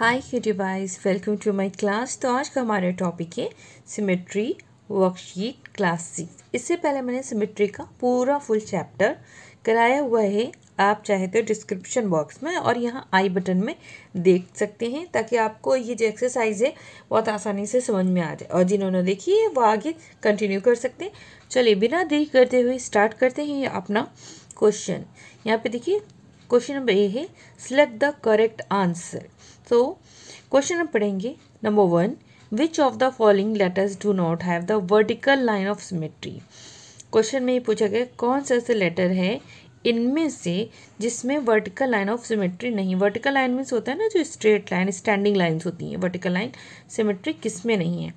hi Q device welcome to my class तो आज का हमारा टॉपिक है सिमेट्री वर्कशीट क्लास सिक्स इससे पहले मैंने सिमेट्री का पूरा फुल चैप्टर कराया हुआ है आप चाहे तो डिस्क्रिप्शन बॉक्स में और यहाँ आई बटन में देख सकते हैं ताकि आपको ये जो एक्सरसाइज है बहुत आसानी से समझ में आ जाए और जिन्होंने देखी है वो आगे कंटिन्यू कर सकते हैं चलिए बिना देख करते हुए स्टार्ट करते हैं अपना क्वेश्चन यहाँ पे देखिए क्वेश्चन नंबर ए है सिलेक्ट द करेक्ट आंसर तो क्वेश्चन हम पढ़ेंगे number one which of the following letters do not have the vertical line of symmetry question में ये पूछा गया कौन सा ऐसे लेटर है इनमें से जिसमें वर्टिकल लाइन ऑफ सिमेट्री नहीं वर्टिकल लाइन मीन्स होता है ना जो स्ट्रेट लाइन स्टैंडिंग लाइन्स होती हैं वर्टिकल लाइन सिमेट्री किस में नहीं है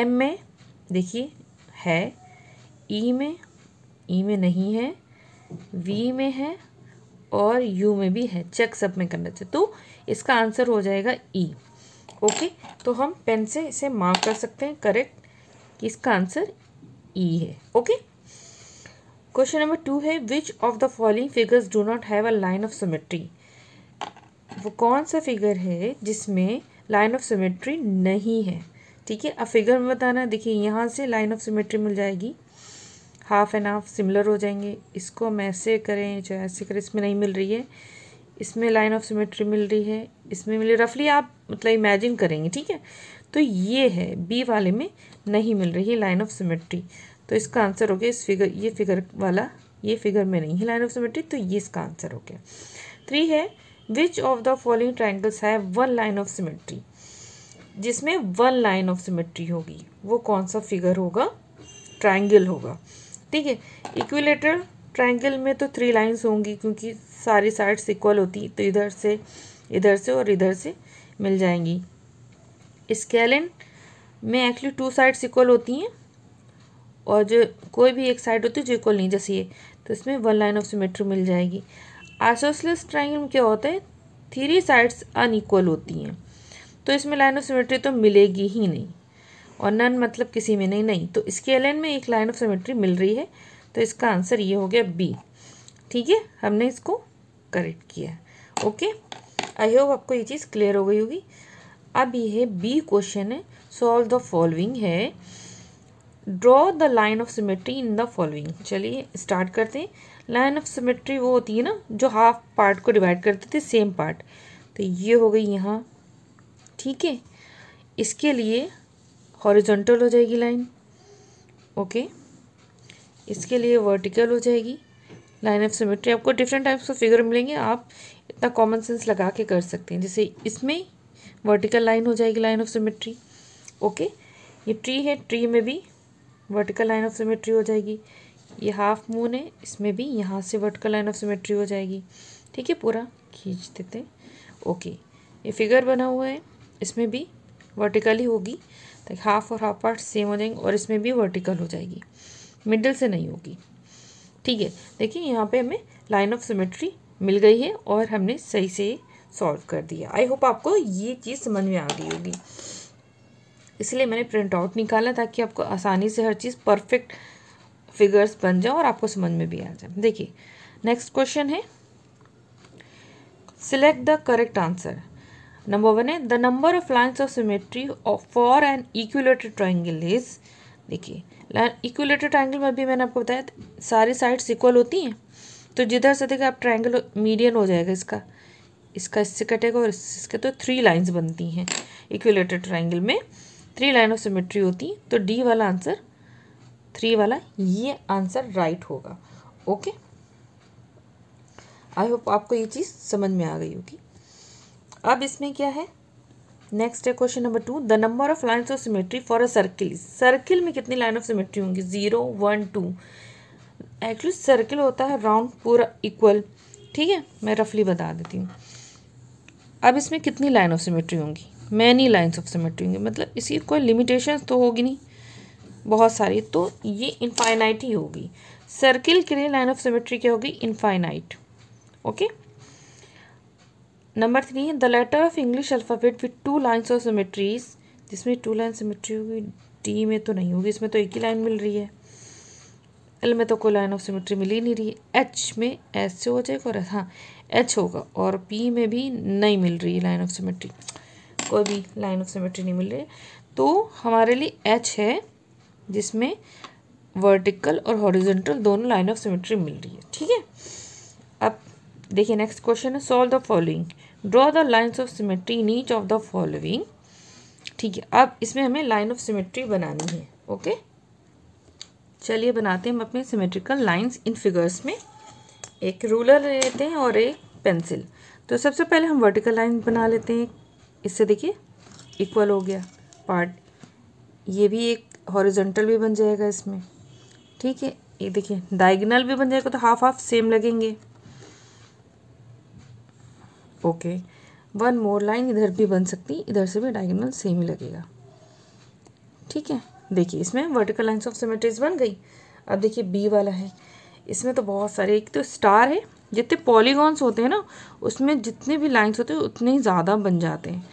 एम में देखिए है ई e में ई e में नहीं है वी में है और यू में भी है चेक सब में करना चाहिए तो इसका आंसर हो जाएगा ई e, ओके तो हम पेन से इसे मार्क कर सकते हैं करेक्ट इसका आंसर ई e है ओके क्वेश्चन नंबर टू है which of the following figures do not have a line of symmetry वो कौन सा फिगर है जिसमें लाइन ऑफ सिमेट्री नहीं है ठीक है अब फिगर में बताना देखिए यहाँ से लाइन ऑफ सिमेट्री मिल जाएगी हाफ एंड हाफ सिमिलर हो जाएंगे इसको हम ऐसे करें जो ऐसे करें इसमें नहीं मिल रही है इसमें लाइन ऑफ सिमेट्री मिल रही है इसमें मिल रही रफली आप मतलब इमेजिन करेंगे ठीक है तो ये है बी वाले में नहीं मिल रही है लाइन ऑफ सिमेट्री तो इसका आंसर हो गया इस फिगर ये फिगर वाला ये फिगर में नहीं है लाइन ऑफ सिमेट्री तो ये इसका आंसर हो गया थ्री है which of the following triangles है वन लाइन ऑफ सिमेट्री जिसमें वन लाइन ऑफ सिमेट्री होगी वो कौन सा फिगर होगा ट्राइंगल होगा ठीक है इक्विलेटर ट्रायंगल में तो थ्री लाइंस होंगी क्योंकि सारी साइड्स इक्वल होती तो इधर से इधर से और इधर से मिल जाएंगी स्केलिन में एक्चुअली टू साइड्स इक्वल होती हैं और जो कोई भी एक साइड होती है जो इक्वल नहीं जैसे ये तो इसमें वन लाइन ऑफ सिमेट्री मिल जाएगी आसोसलेस ट्राइंगल में क्या होता है थ्री साइड्स अनइक्वल होती हैं तो इसमें लाइन ऑफ सिमेट्री तो मिलेगी ही नहीं और नन मतलब किसी में नहीं नहीं तो इसके एल में एक लाइन ऑफ सिमेट्री मिल रही है तो इसका आंसर ये हो गया बी ठीक है हमने इसको करेक्ट किया ओके आई होप आपको ये चीज़ क्लियर हो गई होगी अब ये है बी क्वेश्चन है सॉल्व द फॉलोइंग है draw the line of symmetry in the following चलिए स्टार्ट करते हैं लाइन ऑफ सिमेट्री वो होती है ना जो हाफ पार्ट को डिवाइड करते थे सेम पार्ट तो ये हो गई यहाँ ठीक है इसके लिए हॉरिजॉन्टल हो जाएगी लाइन ओके इसके लिए वर्टिकल हो जाएगी लाइन ऑफ सिमेट्री आपको डिफरेंट टाइप्स ऑफ फिगर मिलेंगे आप इतना कॉमन सेंस लगा के कर सकते हैं जैसे इसमें वर्टिकल लाइन हो जाएगी लाइन ऑफ सिमेट्री ओके ये ट्री है ट्री में भी वर्टिकल लाइन ऑफ सिमेट्री हो जाएगी ये हाफ मून है इसमें भी यहाँ से वर्टिकल लाइन ऑफ सिमेट्री हो जाएगी ठीक है पूरा खींच देते ओके ये फिगर बना हुआ है इसमें भी वर्टिकली होगी लाइक हाफ और हाफ पार्ट सेम हो जाएंगे और इसमें भी वर्टिकल हो जाएगी मिडल से नहीं होगी ठीक है देखिए यहाँ पे हमें लाइन ऑफ सिमेट्री मिल गई है और हमने सही से सॉल्व कर दिया आई होप आपको ये चीज़ समझ में आ गई होगी इसलिए मैंने प्रिंट आउट निकाला ताकि आपको आसानी से हर चीज़ परफेक्ट फिगर्स बन जाओ और आपको समझ में भी आ जाए देखिए नेक्स्ट क्वेश्चन है select the correct answer number one है the number of lines of symmetry for an equilateral triangle is देखिए इक्यूलेटेड ट्राइंगल में भी मैंने आपको बताया सारी साइड्स इक्वल होती हैं तो जिधर से देखिए आप ट्राइंगल मीडियन हो जाएगा इसका इसका इससे कटेगा और इसके तो थ्री लाइंस बनती हैं इक्विलेटेड ट्राइंगल में थ्री लाइन ऑफ सिमेट्री होती हैं तो डी वाला आंसर थ्री वाला ये आंसर राइट होगा ओके आई होप आपको ये चीज़ समझ में आ गई होगी अब इसमें क्या है नेक्स्ट है question number two the number of lines of symmetry for a circle circle में कितनी लाइन ऑफ सिमेट्री होंगी zero one two actually circle होता है राउंड पूरा इक्वल ठीक है मैं रफली बता देती हूँ अब इसमें कितनी लाइन ऑफ सिमेट्री होंगी मैनी लाइन्स ऑफ सिमेट्री होंगी मतलब इसकी कोई लिमिटेशन तो होगी नहीं बहुत सारी तो ये इनफाइनाइट ही होगी सर्किल के लिए लाइन ऑफ सिमेट्री क्या होगी infinite okay number three the letter of English alphabet with two lines of symmetries जिसमें टू लाइन सिमेट्री होगी डी में तो नहीं होगी इसमें तो एक ही लाइन मिल रही है एल में तो कोई लाइन ऑफ सिमेट्री मिल ही नहीं रही एच में एस से हो जाएगा और हाँ एच होगा और पी में भी नहीं मिल रही लाइन ऑफ सिमेट्री कोई भी लाइन ऑफ सिमेट्री नहीं मिल रही तो हमारे लिए एच है जिसमें वर्टिकल और हॉरिजेंटल दोनों लाइन ऑफ सिमेट्री मिल रही है ठीक है देखिए नेक्स्ट क्वेश्चन है solve the following draw the lines of symmetry in each of the following ठीक है अब इसमें हमें लाइन ऑफ सिमेट्री बनानी है ओके चलिए बनाते हैं हम अपने सिमेट्रिकल लाइंस इन फिगर्स में एक रूलर ले लेते हैं और एक पेंसिल तो सबसे पहले हम वर्टिकल लाइन बना लेते हैं इससे देखिए इक्वल हो गया पार्ट ये भी एक हॉरिजेंटल भी बन जाएगा इसमें ठीक है ये देखिए डायगनल भी बन जाएगा तो हाफ हाफ सेम लगेंगे ओके वन मोर लाइन इधर भी बन सकती इधर से भी डायगोनल सेम ही लगेगा ठीक है देखिए इसमें वर्टिकल लाइन्स ऑफ सिमेट्रीज बन गई अब देखिए बी वाला है इसमें तो बहुत सारे एक तो स्टार है जितने पॉलीगॉन्स होते हैं ना उसमें जितने भी लाइन्स होते हैं उतने ही ज़्यादा बन जाते हैं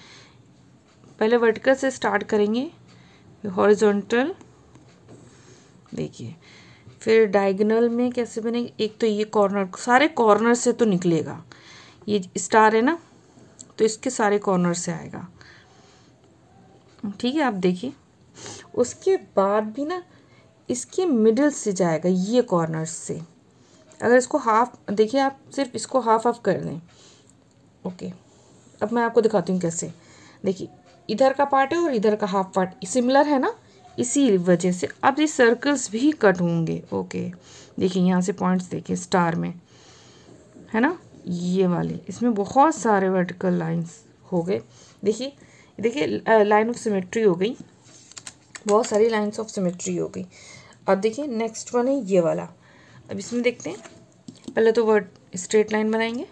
पहले वर्टिकल से स्टार्ट करेंगे हॉरिजॉन्टल देखिए फिर डायगोनल में कैसे बनेंगे एक तो ये कॉर्नर सारे कॉर्नर से तो निकलेगा ये स्टार है ना तो इसके सारे कॉर्नर से आएगा ठीक है आप देखिए उसके बाद भी ना इसके मिडिल से जाएगा ये कॉर्नर से अगर इसको हाफ देखिए आप सिर्फ इसको हाफ ऑफ कर दें ओके अब मैं आपको दिखाती हूँ कैसे देखिए इधर का पार्ट है और इधर का हाफ पार्ट सिमिलर है ना इसी वजह से अब ये सर्कल्स भी कट होंगे ओके देखिए यहाँ से पॉइंट्स देखिए स्टार में है ना ये वाले इसमें बहुत सारे वर्टिकल लाइंस हो गए देखिए देखिए लाइन ऑफ सिमेट्री हो गई बहुत सारी लाइंस ऑफ सिमेट्री हो गई अब देखिए नेक्स्ट वन है ये वाला अब इसमें देखते हैं पहले तो वर्ड स्ट्रेट लाइन बनाएंगे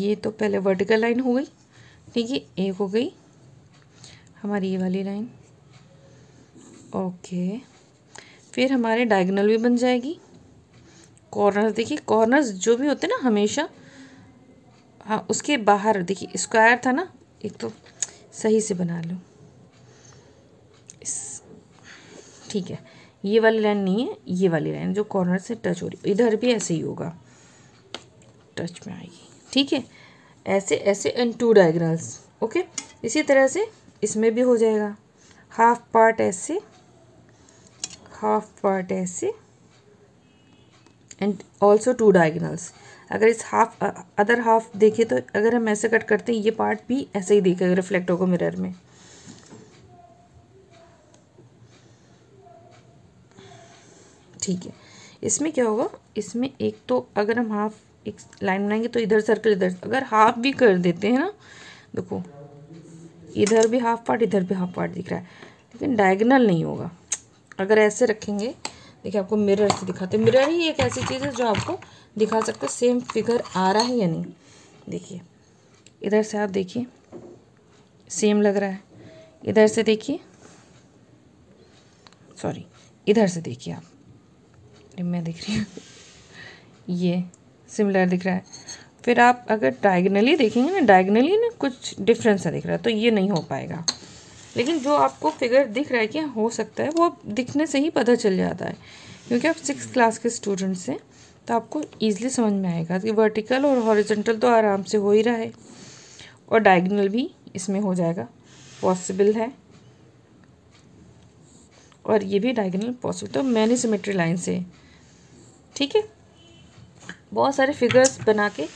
ये तो पहले वर्टिकल लाइन हो गई ठीक है एक हो गई हमारी ये वाली लाइन ओके फिर हमारे डायगनल भी बन जाएगी कॉर्नर देखिए कॉर्नर्स जो भी होते ना हमेशा हाँ उसके बाहर देखिए स्क्वायर था ना एक तो सही से बना लो ठीक है ये वाली लाइन नहीं है ये वाली लाइन जो कॉर्नर से टच हो रही इधर भी ऐसे ही होगा टच में आएगी ठीक है ऐसे ऐसे एंड टू डायग्राम्स ओके इसी तरह से इसमें भी हो जाएगा हाफ पार्ट ऐसे हाफ पार्ट ऐसे एंड ऑल्सो टू डायगनल्स अगर इस हाफ अदर हाफ देखें तो अगर हम ऐसे कट करते हैं ये पार्ट भी ऐसे ही देखेगा रिफ्लेक्ट होगा मिरर में ठीक है इसमें क्या होगा इसमें एक तो अगर हम हाफ एक लाइन बनाएंगे तो इधर सर्कल इधर अगर हाफ भी कर देते हैं ना देखो इधर भी हाफ पार्ट इधर भी हाफ पार्ट दिख रहा है लेकिन डायगनल नहीं होगा अगर ऐसे रखेंगे देखिए आपको मिरर से दिखाते हैं मिरर ही एक ऐसी चीज़ है जो आपको दिखा सकते हैं सेम फिगर आ रहा है या नहीं देखिए इधर से आप देखिए सेम लग रहा है इधर से देखिए सॉरी इधर से देखिए आप मैं दिख रही हूँ ये सिमिलर दिख रहा है फिर आप अगर डायगनली देखेंगे ना डायगनली ना कुछ डिफरेंस दिख रहा है तो ये नहीं हो पाएगा लेकिन जो आपको फिगर दिख रहा है कि हो सकता है वो दिखने से ही पता चल जाता है क्योंकि आप सिक्स क्लास के स्टूडेंट्स हैं तो आपको ईजिली समझ में आएगा कि वर्टिकल और हॉरिजेंटल तो आराम से हो ही रहा है और डायगनल भी इसमें हो जाएगा पॉसिबल है और ये भी डायगनल पॉसिबल तो मैनी सिमेट्री लाइन से ठीक है बहुत सारे फिगर्स बना के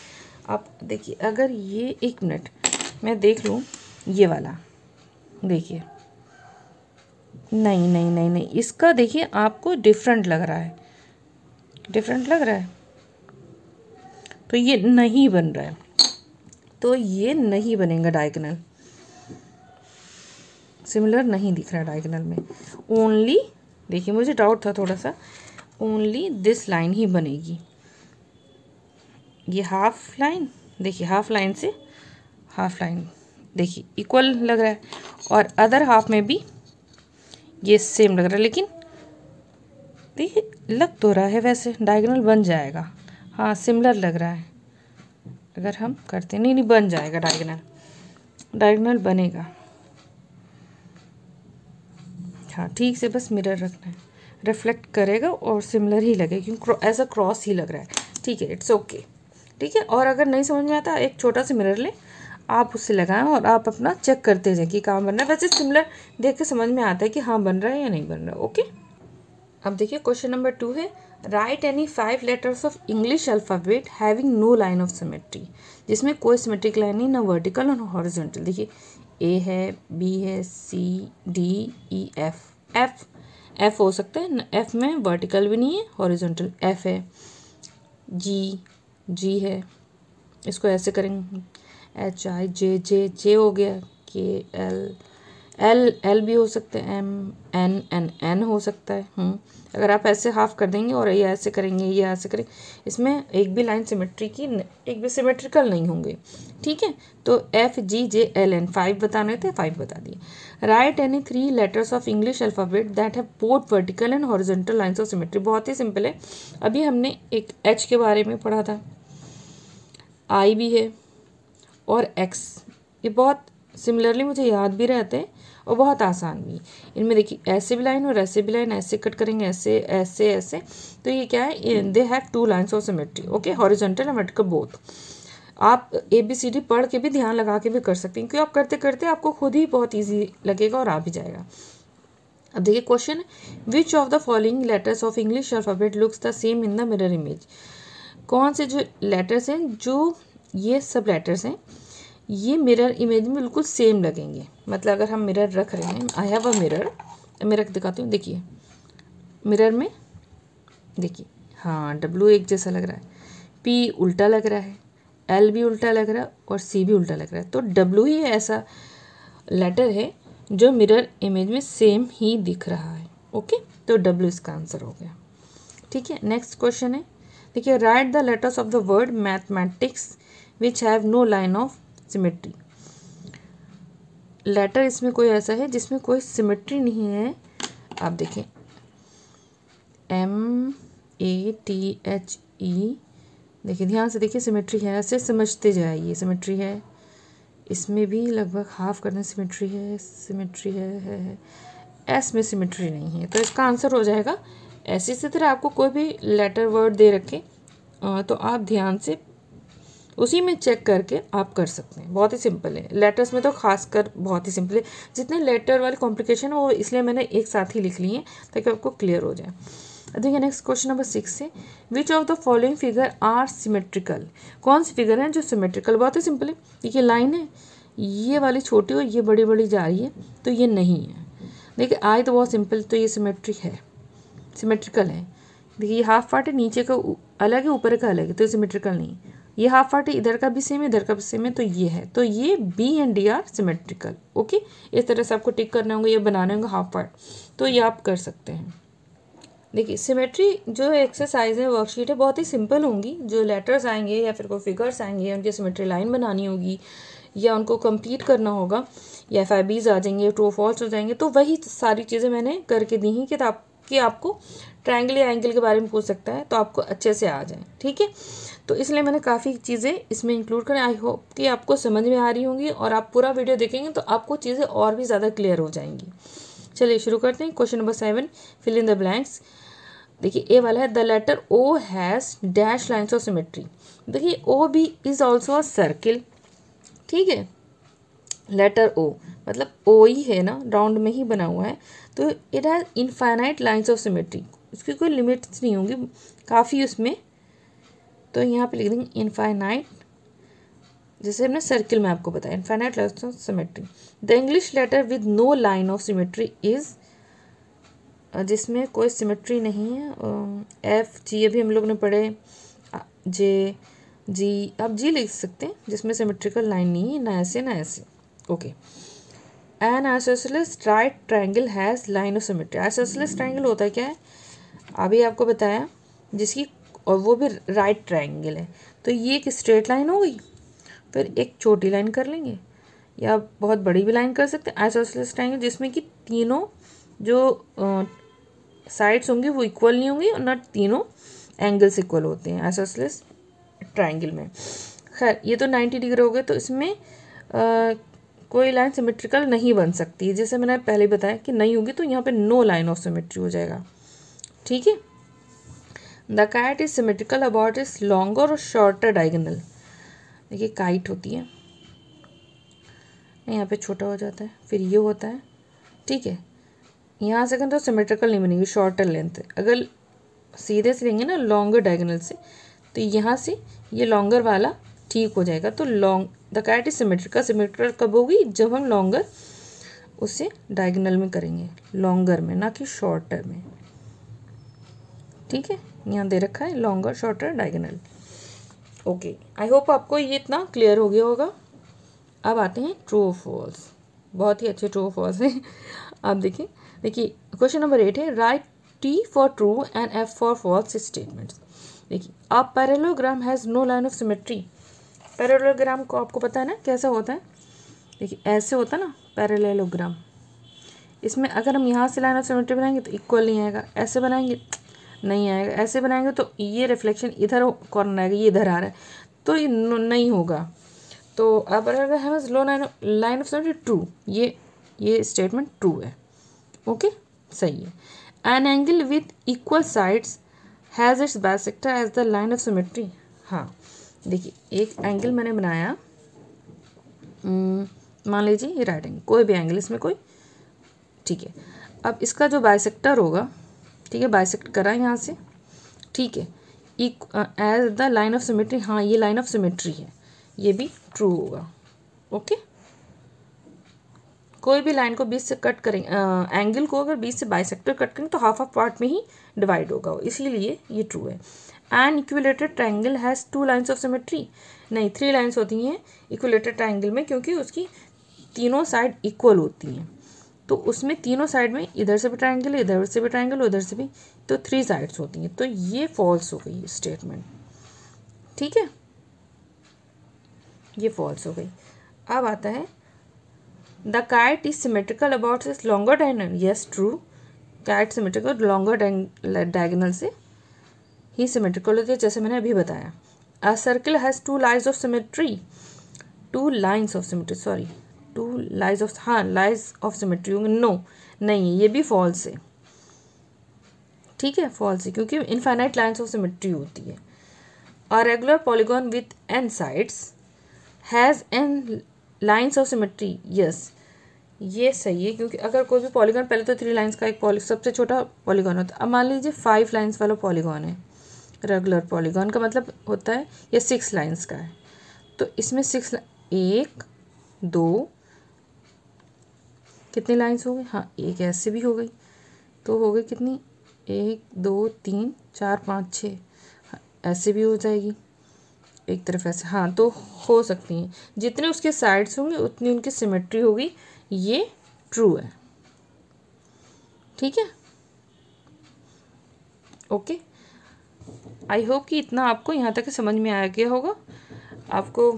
आप देखिए अगर ये एक मिनट मैं देख लूँ ये वाला देखिए नहीं नहीं नहीं नहीं इसका देखिए आपको डिफरेंट लग रहा है डिफरेंट लग रहा है तो ये नहीं बन रहा है तो ये नहीं बनेगा डायगनल सिमिलर नहीं दिख रहा डायगनल में ओनली देखिए मुझे डाउट था थोड़ा सा ओनली दिस लाइन ही बनेगी ये हाफ लाइन देखिए हाफ लाइन से हाफ लाइन देखिए इक्वल लग रहा है और अदर हाफ में भी ये सेम लग रहा है लेकिन देखिए लग तो रहा है वैसे डायगोनल बन जाएगा हाँ सिमिलर लग रहा है अगर हम करते नहीं नहीं बन जाएगा डायगोनल डायगोनल बनेगा हाँ ठीक से बस मिरर रखना है रिफ्लेक्ट करेगा और सिमिलर ही लगेगा क्योंकि एज अ क्रॉस ही लग रहा है ठीक है इट्स ओके ठीक है और अगर नहीं समझ में आता एक छोटा सा मिरर लें आप उसे लगाएं और आप अपना चेक करते जाएं कि कहाँ बन रहा है वैसे सिमिलर देख के समझ में आता है कि हाँ बन रहा है या नहीं बन रहा है ओके अब देखिए क्वेश्चन नंबर टू है write any five letters of English alphabet having no line of symmetry जिसमें कोई सिमेट्रिक लाइन नहीं ना वर्टिकल और हॉरिजॉन्टल देखिए ए है बी है C D E F F F हो सकता है एफ में वर्टिकल भी नहीं है हॉरिजॉन्टल एफ है जी जी है इसको ऐसे करेंगे एच आई जे जे जे हो गया के एल एल एल भी हो सकता है एम एन एन एन हो सकता है अगर आप ऐसे हाफ कर देंगे और ये ऐसे करेंगे ये ऐसे करेंगे इसमें एक भी लाइन सिमेट्री की एक भी सिमेट्रिकल नहीं होंगे ठीक है तो F G J L N five बताने थे फाइव बता दिए right any three letters of English alphabet that है both vertical and horizontal lines of symmetry बहुत ही सिंपल है अभी हमने एक एच के बारे में पढ़ा था आई भी है और एक्स ये बहुत सिमिलरली मुझे याद भी रहते हैं और बहुत आसान भी इनमें देखिए ऐसे भी लाइन और ऐसे भी लाइन ऐसे कट करेंगे ऐसे ऐसे ऐसे तो ये क्या है they have two lines of symmetry okay horizontal and vertical both आप ए बी सी डी पढ़ के भी ध्यान लगा के भी कर सकते हैं क्योंकि आप करते करते आपको खुद ही बहुत ईजी लगेगा और आ भी जाएगा अब देखिए question which of the following letters of English alphabet looks the same in the mirror image कौन से जो लेटर्स हैं जो ये सब लेटर्स हैं ये मिरर इमेज में बिल्कुल सेम लगेंगे मतलब अगर हम मिरर रख रहे हैं आई हैव अ मिरर मैं रख दिखाती हूँ देखिए मिरर में देखिए हाँ डब्लू एक जैसा लग रहा है पी उल्टा लग रहा है एल भी उल्टा लग रहा है और सी भी उल्टा लग रहा है तो डब्ल्यू ही ऐसा लेटर है जो मिरर इमेज में सेम ही दिख रहा है ओके तो डब्ल्यू इसका आंसर हो गया ठीक है नेक्स्ट क्वेश्चन है देखिए write the letters of the word mathematics which have no line of symmetry letter इसमें कोई ऐसा है जिसमें कोई सिमेट्री नहीं है आप देखें M A T H E देखिए ध्यान से देखिए सिमेट्री है ऐसे समझते जाइए सिमेट्री है इसमें भी लगभग हाफ करने सिमेट्री है सिमेट्री है, है, है एस में सिमेट्री नहीं है तो इसका आंसर हो जाएगा ऐसी इसी तरह आपको कोई भी लेटर वर्ड दे रखें तो आप ध्यान से उसी में चेक करके आप कर सकते हैं बहुत ही सिंपल है लेटर्स में तो खास कर बहुत ही सिंपल है जितने लेटर वाले कॉम्प्लिकेशन वो इसलिए मैंने एक साथ ही लिख ली है ताकि आपको क्लियर हो जाए देखिए नेक्स्ट क्वेश्चन नंबर सिक्स है which of the following figure are symmetrical कौन सी फिगर है जो सिमेट्रिकल बहुत ही सिंपल है देखिए लाइन है ये वाली छोटी और ये बड़ी बड़ी जा रही है तो ये नहीं है देखिए आए तो बहुत सिंपल तो ये सिमेट्रिक है सिमेट्रिकल है देखिए ये हाफ पार्ट है नीचे का अलग है ऊपर का अलग है तो ये सिमेट्रिकल नहीं ये हाफ पार्ट है इधर का भी सेम है इधर का भी सेम है तो ये है तो ये B and D are symmetrical okay इस तरह से आपको टिक करना होगा या बनाने होंगे हाफ पार्ट तो ये आप कर सकते हैं देखिए सिमेट्री जो एक्सरसाइज है वर्कशीट है बहुत ही सिंपल होंगी जो लेटर्स आएंगे या फिर कोई फिगर्स आएंगे उनकी सिमेट्री लाइन बनानी होगी या उनको कंप्लीट करना होगा या एफ आ जाएंगे ट्रू फॉल्स हो जाएंगे तो वही सारी चीज़ें मैंने करके दी हैं कि आपके आपको ट्रायंगल या एंगल के बारे में पूछ सकता है तो आपको अच्छे से आ जाए ठीक है तो इसलिए मैंने काफ़ी चीज़ें इसमें इंक्लूड करें आई होप कि आपको समझ में आ रही होंगी और आप पूरा वीडियो देखेंगे तो आपको चीज़ें और भी ज़्यादा क्लियर हो जाएंगी चलिए शुरू करते हैं question number seven fill in the blanks देखिए ए वाला है the letter O has dash lines of symmetry देखिए O B is also a circle ठीक है लेटर ओ मतलब ओ ही है ना राउंड में ही बना हुआ है तो it has infinite lines of symmetry उसकी कोई लिमिट्स नहीं होंगी काफ़ी उसमें तो यहाँ पे लिख देंगे इनफाइनाइट जैसे हमने सर्किल में आपको बताया infinite letter of symmetry the English letter with no line of symmetry is जिसमें कोई सिमेट्री नहीं है एफ जी अभी हम लोग ने पढ़े जे जी आप जी लिख सकते हैं जिसमें सिमेट्रिकल लाइन नहीं है ना ऐसे ना ऐसे okay an isosceles right triangle has line of symmetry isosceles triangle होता क्या है अभी आपको बताया जिसकी और वो भी राइट ट्राइंगल है तो ये एक स्ट्रेट लाइन हो गई फिर एक छोटी लाइन कर लेंगे या बहुत बड़ी भी लाइन कर सकते हैं आइसोसलेस ट्राइंगल जिसमें कि तीनों जो साइड्स होंगी वो इक्वल नहीं होंगी और ना तीनों एंगल्स इक्वल होते हैं आइसोसलेस ट्राइंगल में खैर ये तो नाइन्टी डिग्री हो गए तो इसमें आ, कोई लाइन सिमेट्रिकल नहीं बन सकती जैसे मैंने पहले बताया कि नहीं होगी तो यहाँ पे नो लाइन ऑफ सिमेट्री हो जाएगा ठीक है the kite is symmetrical about is longer और शॉर्टर डायगनल देखिए काइट होती है यहाँ पे छोटा हो जाता है फिर ये होता है ठीक है यहाँ से कहें तो सिमेट्रिकल नहीं बनेगी शॉर्टर लेंथ अगर सीधे से लेंगे ना लॉन्गर डायगनल से तो यहाँ से ये लॉन्गर वाला ठीक हो जाएगा तो long the cat is symmetrical symmetrical कब होगी जब हम लॉन्गर उसे डायगनल में करेंगे लॉन्गर में ना कि शॉर्टर में ठीक है यहाँ दे रखा है longer shorter diagonal okay I hope आपको ये इतना क्लियर हो गया होगा अब आते हैं ट्रू फॉल्स बहुत ही अच्छे ट्रू फॉल्स हैं आप देखें देखिए क्वेश्चन नंबर एट है right T for true and F for false statements देखिए आप parallelogram has no line of symmetry parallelogram को आपको पता है ना कैसा होता है देखिए ऐसे होता है ना पैरेलोग्राम इसमें अगर हम यहाँ से लाइन ऑफ सिमेट्री बनाएंगे तो इक्वल नहीं आएगा ऐसे बनाएंगे नहीं आएगा ऐसे बनाएंगे तो ये रिफ्लेक्शन इधर कॉर्नर आएगा ये इधर आ रहा है तो ये नहीं होगा तो अब अगर लो line line of seventy true ये ये स्टेटमेंट ट्रू है ओके सही है an angle with equal sides has its bisector as the line of symmetry हाँ देखिए एक एंगल मैंने बनाया हम्म, मान लीजिए ये राइट एंगल कोई भी एंगल इसमें कोई ठीक है अब इसका जो बाइसेक्टर होगा ठीक है बाइसेकट करा है यहाँ से ठीक है as the line of symmetry हाँ ये लाइन ऑफ सिमेट्री है ये भी ट्रू होगा ओके कोई भी लाइन को बीस से कट करें एंगल को अगर बीस से सेक्टर कट करें तो हाफ ऑफ पार्ट में ही डिवाइड होगा इसीलिए ये ट्रू है and equilateral triangle has two lines of symmetry नहीं थ्री लाइंस होती हैं इक्विलेटेड ट्रायंगल में क्योंकि उसकी तीनों साइड इक्वल होती हैं तो उसमें तीनों साइड में इधर से भी ट्राइंगल है इधर से भी ट्राइंगल उधर से भी तो थ्री साइड्स होती हैं तो ये फॉल्स हो गई स्टेटमेंट ठीक है ये फॉल्स हो गई अब आता है the kite is symmetrical about is longer diagonal yes true kite symmetrical longer diagonal से ही सिमेट्रिकल होती है जैसे मैंने अभी बताया a circle has two lines of symmetry two lines of symmetry sorry two lies of हाँ लाइज ऑफ सिमेट्री होंगे नो नहीं है ये भी फॉल्स है ठीक है फॉल्स है क्योंकि इनफाइनाइट लाइन्स ऑफ सिमेट्री होती है और regular polygon with n sides has n lines of symmetry yes ये सही है क्योंकि अगर कोई भी पॉलीगॉन पहले तो थ्री लाइन्स का एक पॉली सबसे छोटा पॉलीगॉन होता है अब मान लीजिए फाइव लाइन्स वाला पॉलीगॉन है रेगुलर पॉलीगॉन का मतलब होता है ये सिक्स लाइन्स का है तो इसमें सिक्स एक दो कितने लाइन्स हो गए हाँ एक ऐसे भी हो गई तो हो गई कितनी एक दो तीन चार पाँच छः हाँ, ऐसे भी हो जाएगी एक तरफ ऐसे हाँ तो हो सकती हैं जितने उसके साइड्स होंगे उतनी उनकी सिमेट्री होगी ये ट्रू है ठीक है ओके आई होप कि इतना आपको यहाँ तक समझ में आ गया होगा आपको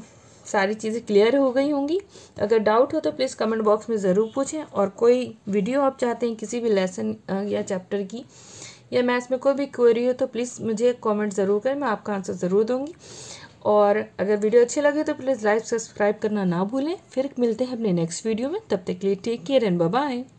सारी चीज़ें क्लियर हो गई होंगी अगर डाउट हो तो प्लीज़ कमेंट बॉक्स में ज़रूर पूछें और कोई वीडियो आप चाहते हैं किसी भी लेसन या चैप्टर की या मैथ्स में कोई भी क्वेरी हो तो प्लीज़ मुझे कमेंट ज़रूर करें मैं आपका आंसर ज़रूर दूँगी और अगर वीडियो अच्छी लगे तो प्लीज़ लाइक सब्सक्राइब करना ना भूलें फिर मिलते हैं अपने नेक्स्ट वीडियो में तब तक के लिए टेक केयर एंड बाय